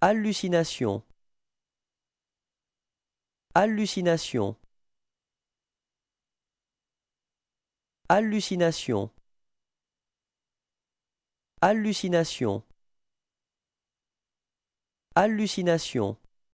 Hallucination Hallucination Hallucination Hallucination Hallucination